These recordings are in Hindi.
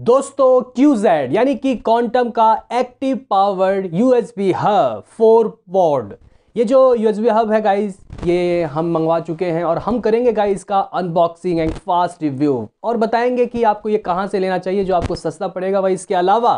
दोस्तों QZ यानी कि क्वांटम का active powered B hub four port ये जो बी हब है गाइज ये हम मंगवा चुके हैं और हम करेंगे गाइज का अनबॉक्सिंग एंड फास्ट रिव्यू और बताएंगे कि आपको ये कहाँ से लेना चाहिए जो आपको सस्ता पड़ेगा भाई इसके अलावा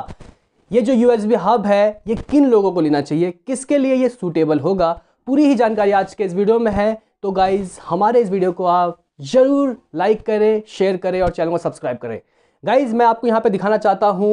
ये जो यू हब है ये किन लोगों को लेना चाहिए किसके लिए ये सूटेबल होगा पूरी ही जानकारी आज के इस वीडियो में है तो गाइज़ हमारे इस वीडियो को आप ज़रूर लाइक करें शेयर करें और चैनल को सब्सक्राइब करें गाइज मैं आपको यहाँ पे दिखाना चाहता हूँ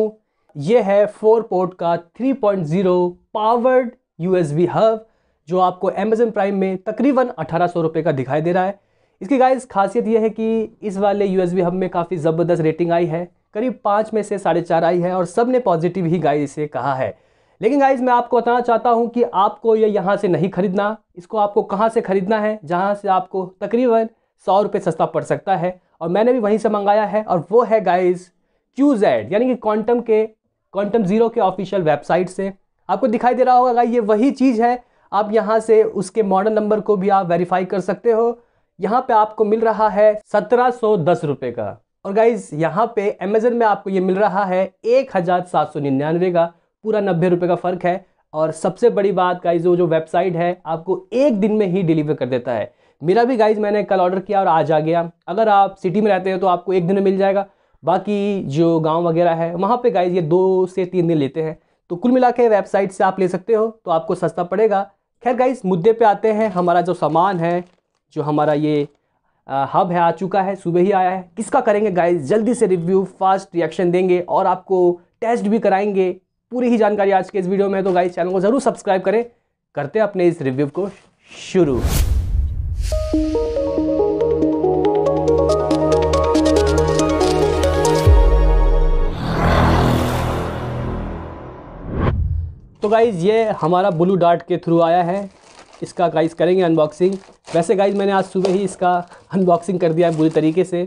ये है फोर पोर्ट का 3.0 पावर्ड यू हब जो आपको अमेजन प्राइम में तकरीबन अठारह सौ रुपये का दिखाई दे रहा है इसकी गाइज खासियत यह है कि इस वाले यू हब में काफ़ी ज़बरदस्त रेटिंग आई है करीब पाँच में से साढ़े चार आई है और सब ने पॉजिटिव ही गाइज इसे कहा है लेकिन गाइज मैं आपको बताना चाहता हूँ कि आपको ये यहाँ से नहीं खरीदना इसको आपको कहाँ से खरीदना है जहाँ से आपको तकरीबन सौ रुपये सस्ता पड़ सकता है और मैंने भी वहीं से मंगाया है और वो है गाइज क्यू जेड यानी कि क्वांटम के क्वांटम जीरो के ऑफिशियल वेबसाइट से आपको दिखाई दे रहा होगा गाइज ये वही चीज़ है आप यहाँ से उसके मॉडल नंबर को भी आप वेरीफाई कर सकते हो यहाँ पे आपको मिल रहा है सत्रह सौ दस रुपये का और गाइज यहाँ पे अमेजन में आपको ये मिल रहा है एक हज़ार सात सौ निन्यानवे का पूरा नब्बे रुपये का फ़र्क है और सबसे बड़ी बात गाइज वो जो वेबसाइट है आपको एक दिन में ही डिलीवर कर देता है मेरा भी गाइज मैंने कल ऑर्डर किया और आज आ गया अगर आप सिटी में रहते हैं तो आपको एक दिन में मिल जाएगा बाकी जो गांव वगैरह है वहाँ पे गाइज ये दो से तीन दिन लेते हैं तो कुल मिला के वेबसाइट से आप ले सकते हो तो आपको सस्ता पड़ेगा खैर गाइज मुद्दे पर आते हैं हमारा जो सामान है जो हमारा ये हब है आ चुका है सुबह ही आया है किसका करेंगे गाइज जल्दी से रिव्यू फास्ट रिएक्शन देंगे और आपको टेस्ट भी कराएंगे पूरी ही जानकारी आज के इस वीडियो में तो गाइज चैनल को ज़रूर सब्सक्राइब करें करते हैं अपने इस रिव्यू को शुरू तो गाइज़ ये हमारा ब्लू डार्ट के थ्रू आया है इसका गाइज़ करेंगे अनबॉक्सिंग वैसे गाइज़ मैंने आज सुबह ही इसका अनबॉक्सिंग कर दिया है बुरी तरीके से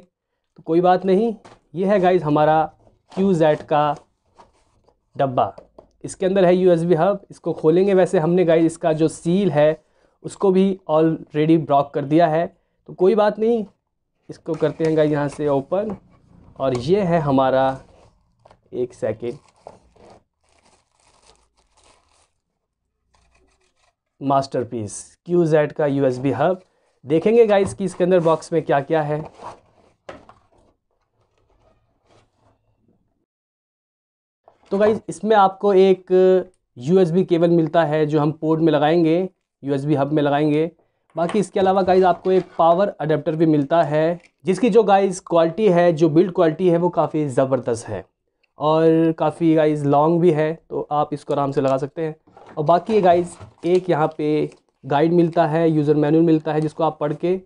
तो कोई बात नहीं ये है गाइज़ हमारा क्यू जेड का डब्बा इसके अंदर है यू एस बी हब इसको खोलेंगे वैसे हमने गाइज इसका जो सील है उसको भी ऑलरेडी ब्लॉक कर दिया है तो कोई बात नहीं इसको करते हैं गाइस यहाँ से ओपन और ये है हमारा एक सेकेंड मास्टरपीस क्यू जेड का बी हब देखेंगे गाइस कि इसके अंदर बॉक्स में क्या क्या है तो गाइस इसमें आपको एक बी केबल मिलता है जो हम पोर्ट में लगाएंगे यूएसबी हब में लगाएंगे बाकी इसके अलावा गाइज आपको एक पावर अडेप्टर भी मिलता है जिसकी जो गाइज क्वालिटी है जो बिल्ड क्वालिटी है वो काफ़ी ज़बरदस्त है और काफ़ी गाइज लॉन्ग भी है तो आप इसको आराम से लगा सकते हैं और बाकी गाइज एक यहाँ पे गाइड मिलता है यूज़र मैनुअल मिलता है जिसको आप पढ़ के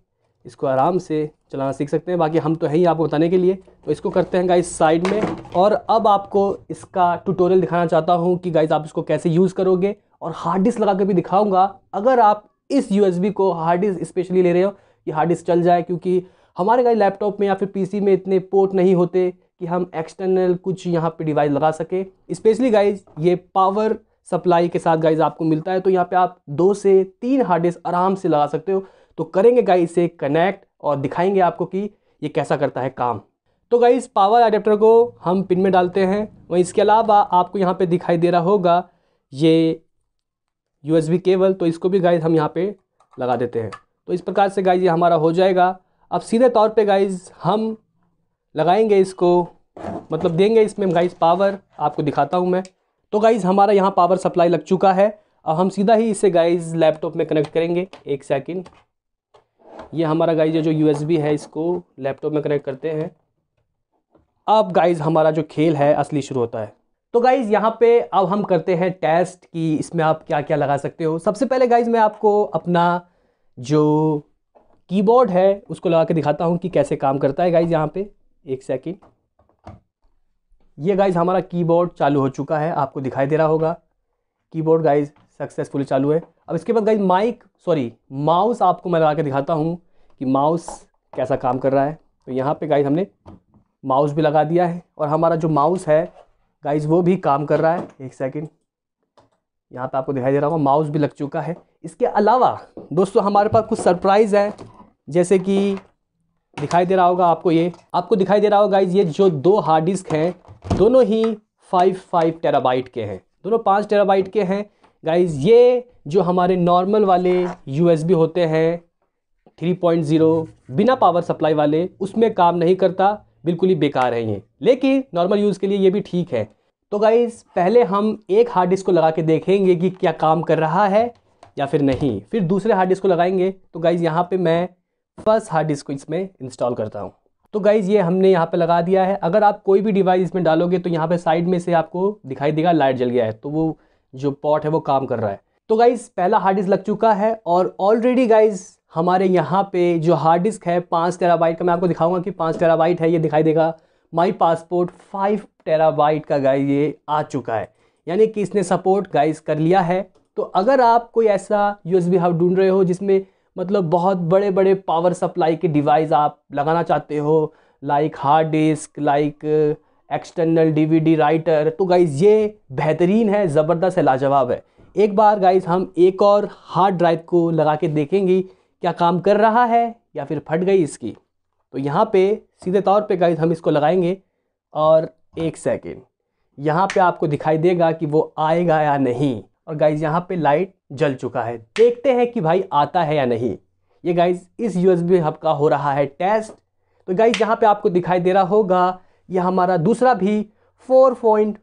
इसको आराम से चलाना सीख सकते हैं बाकी हम तो हैं ही आपको बताने के लिए तो इसको करते हैं गाइज साइड में और अब आपको इसका ट्यूटोरियल दिखाना चाहता हूँ कि गाइज आप इसको कैसे यूज़ करोगे और हार्ड डिस्क लगा के भी दिखाऊंगा अगर आप इस यू को हार्ड डिस्क स्पेशली ले रहे हो कि हार्ड डिस्क चल जाए क्योंकि हमारे गाय लैपटॉप में या फिर पी में इतने पोर्ट नहीं होते कि हम एक्सटर्नल कुछ यहाँ पे डिवाइस लगा सके स्पेशली गाइज ये पावर सप्लाई के साथ गाइज आपको मिलता है तो यहाँ पे आप दो से तीन हार्ड डिस्क आराम से लगा सकते हो तो करेंगे गाइज इसे कनेक्ट और दिखाएंगे आपको कि ये कैसा करता है काम तो गाइज पावर अडेप्टर को हम पिन में डालते हैं वहीं इसके अलावा आपको यहाँ पे दिखाई दे रहा होगा ये यू केबल तो इसको भी गाइज हम यहाँ पर लगा देते हैं तो इस प्रकार से गाइज ये हमारा हो जाएगा अब सीधे तौर पर गाइज हम लगाएंगे इसको मतलब देंगे इसमें गाइज पावर आपको दिखाता हूँ मैं तो गाइज़ हमारा यहाँ पावर सप्लाई लग चुका है अब हम सीधा ही इसे गाइज लैपटॉप में कनेक्ट करेंगे एक सेकेंड ये हमारा गाइज जो यू है इसको लैपटॉप में कनेक्ट करते हैं अब गाइज हमारा जो खेल है असली शुरू होता है तो गाइज़ यहाँ पे अब हम करते हैं टेस्ट कि इसमें आप क्या क्या लगा सकते हो सबसे पहले गाइज़ मैं आपको अपना जो कीबोर्ड है उसको लगा के दिखाता हूँ कि कैसे काम करता है गाइज़ यहाँ पे एक सेकेंड ये गाइज़ हमारा कीबोर्ड चालू हो चुका है आपको दिखाई दे रहा होगा कीबोर्ड गाइज़ सक्सेसफुली चालू है अब इसके बाद गाइज़ माइक सॉरी माउस आपको मैं लगा के दिखाता हूँ कि माउस कैसा काम कर रहा है तो यहाँ पे गाइज़ हमने माउस भी लगा दिया है और हमारा जो माउस है गाइज वो भी काम कर रहा है एक सेकेंड यहाँ पे आपको दिखाई दे रहा होगा माउस भी लग चुका है इसके अलावा दोस्तों हमारे पास कुछ सरप्राइज़ हैं जैसे कि दिखाई दे रहा होगा आपको ये आपको दिखाई दे रहा होगा गाइज ये जो दो हार्ड डिस्क हैं दोनों ही फाइव फाइव टेराबाइट के हैं दोनों पाँच टेराबाइट के हैं गाइज ये जो हमारे नॉर्मल वाले यू होते हैं 3.0 बिना पावर सप्लाई वाले उसमें काम नहीं करता बिल्कुल ही बेकार है ये लेकिन नॉर्मल यूज़ के लिए ये भी ठीक है तो गाइज़ पहले हम एक हार्ड डिस्क को लगा के देखेंगे कि क्या काम कर रहा है या फिर नहीं फिर दूसरे हार्ड डिस्क को लगाएंगे तो गाइज़ यहाँ पर मैं फर्स्ट हार्ड डिस्क को इसमें इंस्टॉल करता हूँ तो गाइज़ ये हमने यहाँ पे लगा दिया है अगर आप कोई भी डिवाइस इसमें डालोगे तो यहाँ पे साइड में से आपको दिखाई देगा लाइट जल गया है तो वो जो पॉट है वो काम कर रहा है तो गाइज़ पहला हार्ड डिस्क लग चुका है और ऑलरेडी गाइज़ हमारे यहाँ पे जो हार्ड डिस्क है पाँच टेराबाइट का मैं आपको दिखाऊंगा कि पाँच टेराबाइट है ये दिखाई देगा माई पासपोर्ट फाइव टेराबाइट का गाइस ये आ चुका है यानी कि इसने सपोर्ट गाइस कर लिया है तो अगर आप कोई ऐसा यू एस हब ढूंढ रहे हो जिसमें मतलब बहुत बड़े बड़े पावर सप्लाई के डिवाइस आप लगाना चाहते हो like hard disk like external DVD writer तो गाइज़ ये बेहतरीन है ज़बरदस्त है लाजवाब है एक बार गाइज़ हम एक और हार्ड ड्राइव को लगा के देखेंगी क्या काम कर रहा है या फिर फट गई इसकी तो यहाँ पे सीधे तौर पे गाइज हम इसको लगाएंगे और एक सेकेंड यहाँ पे आपको दिखाई देगा कि वो आएगा या नहीं और गाइज यहाँ पे लाइट जल चुका है देखते हैं कि भाई आता है या नहीं ये गाइज इस यूएसबी हब का हो रहा है टेस्ट तो गाइज यहाँ पे आपको दिखाई दे रहा होगा यह हमारा दूसरा भी 4.5 पॉइंट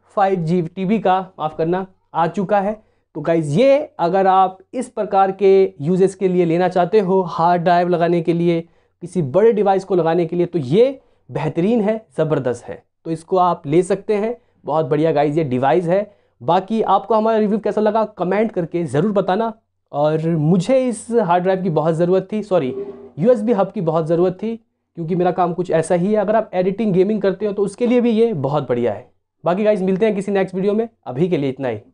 का माफ़ करना आ चुका है तो गाइज़ ये अगर आप इस प्रकार के यूजेस के लिए लेना चाहते हो हार्ड ड्राइव लगाने के लिए किसी बड़े डिवाइस को लगाने के लिए तो ये बेहतरीन है ज़बरदस्त है तो इसको आप ले सकते हैं बहुत बढ़िया गाइज ये डिवाइस है बाकी आपको हमारा रिव्यू कैसा लगा कमेंट करके ज़रूर बताना और मुझे इस हार्ड ड्राइव की बहुत ज़रूरत थी सॉरी यू हब की बहुत ज़रूरत थी क्योंकि मेरा काम कुछ ऐसा ही है अगर आप एडिटिंग गेमिंग करते हो तो उसके लिए भी ये बहुत बढ़िया है बाकी गाइज मिलते हैं किसी नेक्स्ट वीडियो में अभी के लिए इतना ही